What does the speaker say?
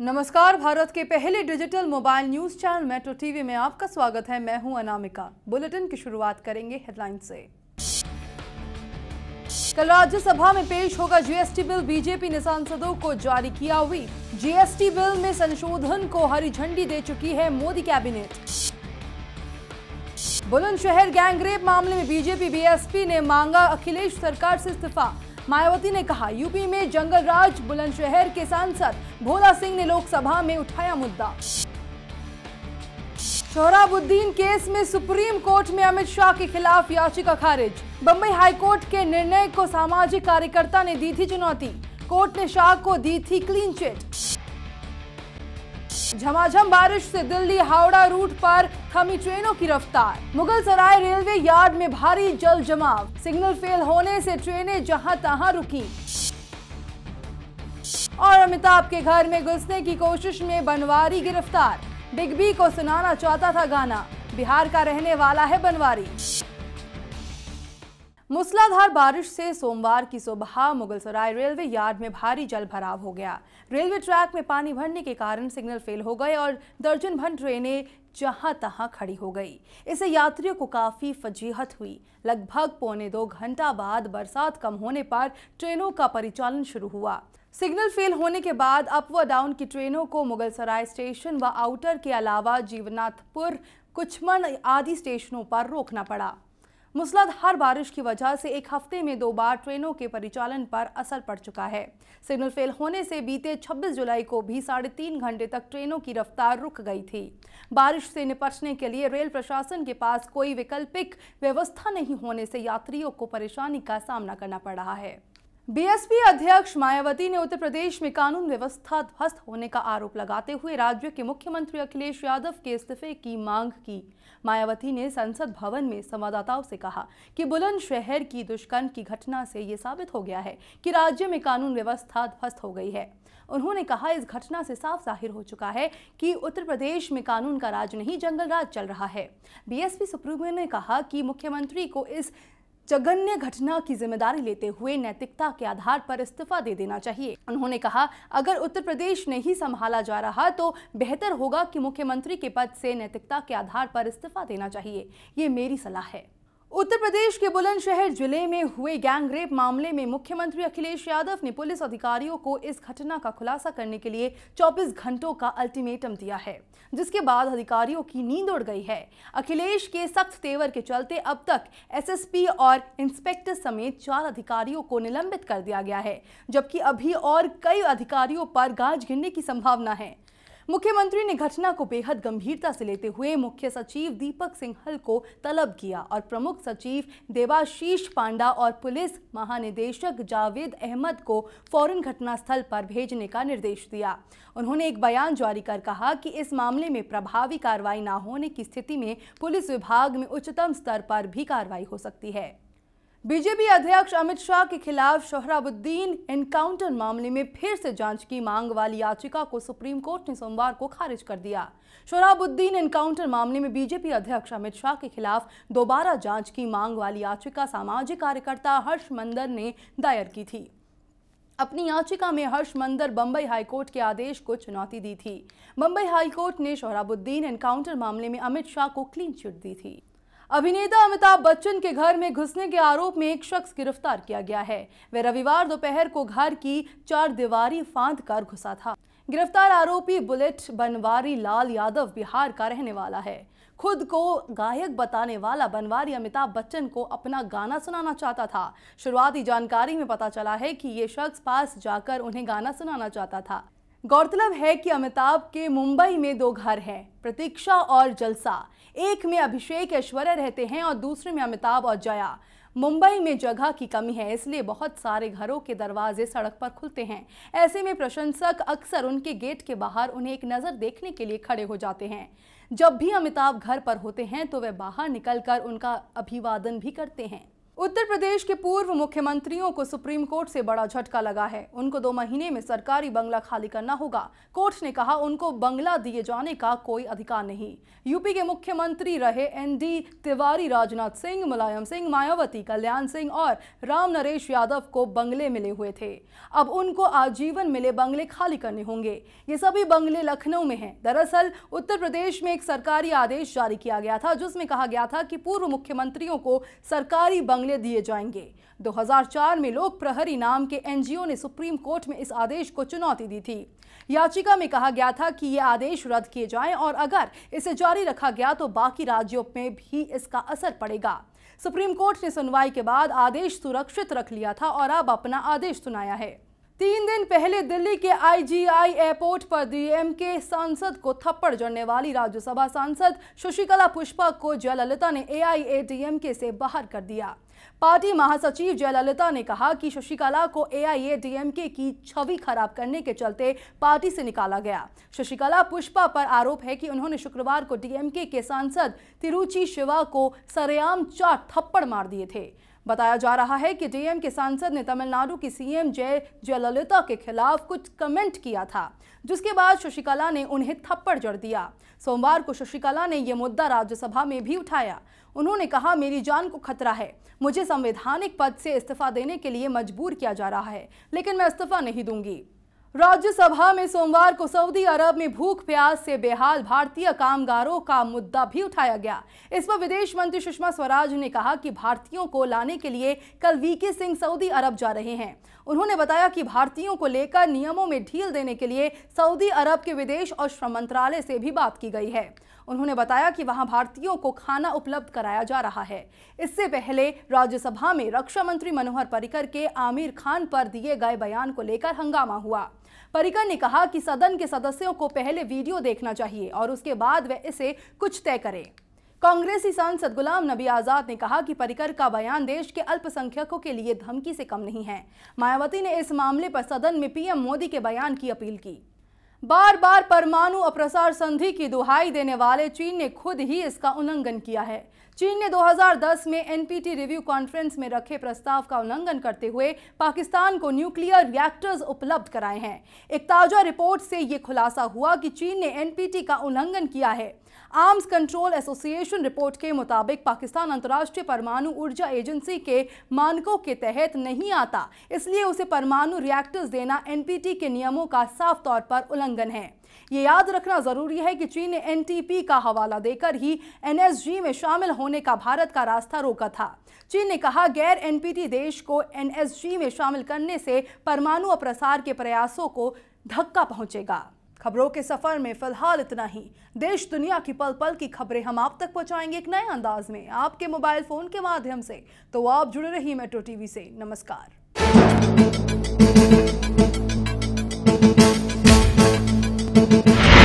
नमस्कार भारत के पहले digital mobile news channel metro TV में आपका स्वागत है मैं हूं अनामिका बुलेटिन की शुरुआत करेंगे हेडलाइन से कल राज्यसभा में पेश होगा जीएसटी बिल बीजेपी ने सांसदों को जारी किया हुई जीएसटी बिल में संशोधन को हरी झंडी दे चुकी है मोदी कैबिनेट बुलंदशहर गैंगरेप मामले में बीजेपी बीएसपी ने मांगा अखिलेश सरकार से इस्तीफा मायावती ने कहा यूपी में जंगल राज बुलंदशहर के सांसद भोला सिंह ने लोकसभा में उठाया मुद्दा शोहराबुद्दीन केस में सुप्रीम कोर्ट में अमित शाह के खिलाफ याचिका खारिज बम्बई हाईकोर्ट के निर्णय को सामाजिक कार्यकर्ता ने दी थी चुनौती कोर्ट ने शाह को दी थी क्लीन चिट झमाझम बारिश से दिल्ली हावड़ा रूट पर थमी ट्रेनों की रफ्तार मुगल सराय रेलवे यार्ड में भारी जल जमाव सिग्नल फेल होने से ट्रेनें जहां तहां रुकी और अमिताभ के घर में घुसने की कोशिश में बनवारी गिरफ्तार बिग बी को सुनाना चाहता था गाना बिहार का रहने वाला है बनवारी मूसलाधार बारिश से सोमवार की सुबह मुगलसराय रेलवे यार्ड में भारी जल भराव हो गया रेलवे ट्रैक में पानी भरने के कारण सिग्नल फेल हो गए और दर्जन भर ट्रेनें जहां तहां खड़ी हो गई इससे यात्रियों को काफ़ी फजीहत हुई लगभग पौने दो घंटा बाद बरसात कम होने पर ट्रेनों का परिचालन शुरू हुआ सिग्नल फेल होने के बाद अप व डाउन की ट्रेनों को मुगलसराय स्टेशन व आउटर के अलावा जीवनाथपुर कुछमन आदि स्टेशनों पर रोकना पड़ा मूसलाधार बारिश की वजह से एक हफ्ते में दो बार ट्रेनों के परिचालन पर असर पड़ चुका है सिग्नल फेल होने से बीते 26 जुलाई को भी साढ़े तीन घंटे तक ट्रेनों की रफ्तार रुक गई थी बारिश से निपटने के लिए रेल प्रशासन के पास कोई वैकल्पिक व्यवस्था नहीं होने से यात्रियों को परेशानी का सामना करना पड़ रहा है बीएसपी अध्यक्ष मायावती ने उत्तर प्रदेश में कानून व्यवस्था ध्वस्त होने का आरोप लगाते हुए राज्य के मुख्यमंत्री अखिलेश यादव के इस्तीफे की मांग की मायावती ने संसद भवन में संवाददाताओं से कहा कि बुलंदशहर की दुष्कर्म की घटना से ये साबित हो गया है कि राज्य में कानून व्यवस्था ध्वस्त हो गई है उन्होंने कहा इस घटना से साफ जाहिर हो चुका है कि उत्तर प्रदेश में कानून का राज नहीं जंगल राज चल रहा है बीएसपी सुप्रीमो ने कहा कि मुख्यमंत्री को इस जघन्य घटना की जिम्मेदारी लेते हुए नैतिकता के आधार पर इस्तीफा दे देना चाहिए उन्होंने कहा अगर उत्तर प्रदेश नहीं संभाला जा रहा तो बेहतर होगा कि मुख्यमंत्री के पद से नैतिकता के आधार पर इस्तीफा देना चाहिए ये मेरी सलाह है उत्तर प्रदेश के बुलंदशहर जिले में हुए गैंग रेप मामले में मुख्यमंत्री अखिलेश यादव ने पुलिस अधिकारियों को इस घटना का खुलासा करने के लिए 24 घंटों का अल्टीमेटम दिया है जिसके बाद अधिकारियों की नींद उड़ गई है अखिलेश के सख्त तेवर के चलते अब तक एसएसपी और इंस्पेक्टर समेत चार अधिकारियों को निलंबित कर दिया गया है जबकि अभी और कई अधिकारियों पर गाज गिरने की संभावना है मुख्यमंत्री ने घटना को बेहद गंभीरता से लेते हुए मुख्य सचिव दीपक सिंहल को तलब किया और प्रमुख सचिव देवाशीष पांडा और पुलिस महानिदेशक जावेद अहमद को फौरन घटनास्थल पर भेजने का निर्देश दिया उन्होंने एक बयान जारी कर कहा कि इस मामले में प्रभावी कार्रवाई न होने की स्थिति में पुलिस विभाग में उच्चतम स्तर पर भी कार्रवाई हो सकती है बीजेपी अध्यक्ष अमित शाह के खिलाफ शोहराबुद्दीन एनकाउंटर मामले में फिर से जांच की मांग वाली याचिका को सुप्रीम कोर्ट ने सोमवार को खारिज कर दिया शोहराबुद्दीन एनकाउंटर मामले में बीजेपी अध्यक्ष अमित शाह के खिलाफ दोबारा जांच की मांग वाली याचिका सामाजिक कार्यकर्ता हर्ष मंदर ने दायर की थी अपनी याचिका में हर्ष मंदर बम्बई हाईकोर्ट के आदेश को चुनौती दी थी बम्बई हाईकोर्ट ने शोहराबुद्दीन एनकाउंटर मामले में अमित शाह को क्लीन चिट दी थी अभिनेता अमिताभ बच्चन के घर में घुसने के आरोप में एक शख्स गिरफ्तार किया गया है वह रविवार दोपहर को घर की चार दीवारी फांद कर घुसा था गिरफ्तार आरोपी बुलेट बनवारी लाल यादव बिहार का रहने वाला है खुद को गायक बताने वाला बनवारी अमिताभ बच्चन को अपना गाना सुनाना चाहता था शुरुआती जानकारी में पता चला है कि ये शख्स पास जाकर उन्हें गाना सुनाना चाहता था गौरतलब है कि अमिताभ के मुंबई में दो घर हैं प्रतीक्षा और जलसा एक में अभिषेक ऐश्वर्या रहते हैं और दूसरे में अमिताभ और जया मुंबई में जगह की कमी है इसलिए बहुत सारे घरों के दरवाजे सड़क पर खुलते हैं ऐसे में प्रशंसक अक्सर उनके गेट के बाहर उन्हें एक नज़र देखने के लिए खड़े हो जाते हैं जब भी अमिताभ घर पर होते हैं तो वे बाहर निकलकर उनका अभिवादन भी करते हैं उत्तर प्रदेश के पूर्व मुख्यमंत्रियों को सुप्रीम कोर्ट से बड़ा झटका लगा है उनको दो महीने में सरकारी बंगला खाली करना होगा कोर्ट ने कहा उनको बंगला दिए जाने का कोई अधिकार नहीं यूपी के मुख्यमंत्री रहे एनडी तिवारी राजनाथ सिंह मुलायम सिंह मायावती कल्याण सिंह और राम नरेश यादव को बंगले मिले हुए थे अब उनको आजीवन मिले बंगले खाली करने होंगे ये सभी बंगले लखनऊ में है दरअसल उत्तर प्रदेश में एक सरकारी आदेश जारी किया गया था जिसमें कहा गया था कि पूर्व मुख्यमंत्रियों को सरकारी बंगले दिए जाएंगे 2004 में लोक प्रहरी नाम के एनजीओ ने सुप्रीम कोर्ट में इस आदेश को चुनौती दी थी याचिका में कहा गया था कि ये आदेश रद्द किए जाएं और अगर इसे जारी रखा गया तो बाकी राज्यों में भी इसका असर पड़ेगा सुप्रीम कोर्ट ने सुनवाई के बाद आदेश सुरक्षित रख लिया था और अब अपना आदेश सुनाया है तीन दिन पहले दिल्ली के आईजीआई एयरपोर्ट पर डीएमके सांसद को थप्पड़ जड़ने वाली राज्यसभा सांसद शशिकला पुष्पा को जयललिता ने एआईएडीएमके से बाहर कर दिया पार्टी महासचिव जयललिता ने कहा कि शशिकला को एआईए डीएमके की छवि खराब करने के चलते पार्टी से निकाला गया शशिकला पुष्पा पर आरोप है कि उन्होंने शुक्रवार को डीएमके के सांसद तिरुचि शिवा को सरेआम चार थप्पड़ मार दिए थे बताया जा रहा है कि डीएम के सांसद ने तमिलनाडु की सीएम जय जयललिता के खिलाफ कुछ कमेंट किया था जिसके बाद शशिकला ने उन्हें थप्पड़ जड़ दिया सोमवार को शशिकला ने यह मुद्दा राज्यसभा में भी उठाया उन्होंने कहा मेरी जान को खतरा है मुझे संवैधानिक पद से इस्तीफा देने के लिए मजबूर किया जा रहा है लेकिन मैं इस्तीफा नहीं दूंगी राज्यसभा में सोमवार को सऊदी अरब में भूख प्यास से बेहाल भारतीय कामगारों का मुद्दा भी उठाया गया इस पर विदेश मंत्री सुषमा स्वराज ने कहा कि भारतीयों को लाने के लिए कल वीके सिंह सऊदी अरब जा रहे हैं उन्होंने बताया कि भारतीयों को लेकर नियमों में ढील देने के लिए सऊदी अरब के विदेश और श्रम मंत्रालय से भी बात की गई है उन्होंने बताया कि वहां भारतीयों को खाना उपलब्ध कराया जा रहा है इससे पहले राज्यसभा में रक्षा मंत्री मनोहर पर्रिकर के आमिर खान पर दिए गए बयान को लेकर हंगामा हुआ परिकर ने कहा कि सदन के सदस्यों को पहले वीडियो देखना चाहिए और उसके बाद वे इसे कुछ तय करें कांग्रेसी सांसद गुलाम नबी आजाद ने कहा कि परिकर का बयान देश के अल्पसंख्यकों के लिए धमकी से कम नहीं है मायावती ने इस मामले पर सदन में पीएम मोदी के बयान की अपील की बार बार परमाणु अप्रसार संधि की दुहाई देने वाले चीन ने खुद ही इसका उल्लंघन किया है चीन ने 2010 में एनपीटी रिव्यू कॉन्फ्रेंस में रखे प्रस्ताव का उल्लंघन करते हुए पाकिस्तान को न्यूक्लियर रिएक्टर्स उपलब्ध कराए हैं एक ताजा रिपोर्ट से ये खुलासा हुआ कि चीन ने एनपीटी का उल्लंघन किया है आर्म्स कंट्रोल एसोसिएशन रिपोर्ट के मुताबिक पाकिस्तान अंतर्राष्ट्रीय परमाणु ऊर्जा एजेंसी के मानकों के तहत नहीं आता इसलिए उसे परमाणु रिएक्टर्स देना एनपीटी के नियमों का साफ तौर पर उल्लंघन है ये याद रखना ज़रूरी है कि चीन ने एनटीपी का हवाला देकर ही एनएसजी में शामिल होने का भारत का रास्ता रोका था चीन ने कहा गैर एनपीटी देश को एनएसजी में शामिल करने से परमाणु प्रसार के प्रयासों को धक्का पहुंचेगा खबरों के सफर में फिलहाल इतना ही देश दुनिया की पल पल की खबरें हम आप तक पहुंचाएंगे एक नए अंदाज में आपके मोबाइल फोन के माध्यम से तो आप जुड़े रहिए मेट्रो टीवी से नमस्कार you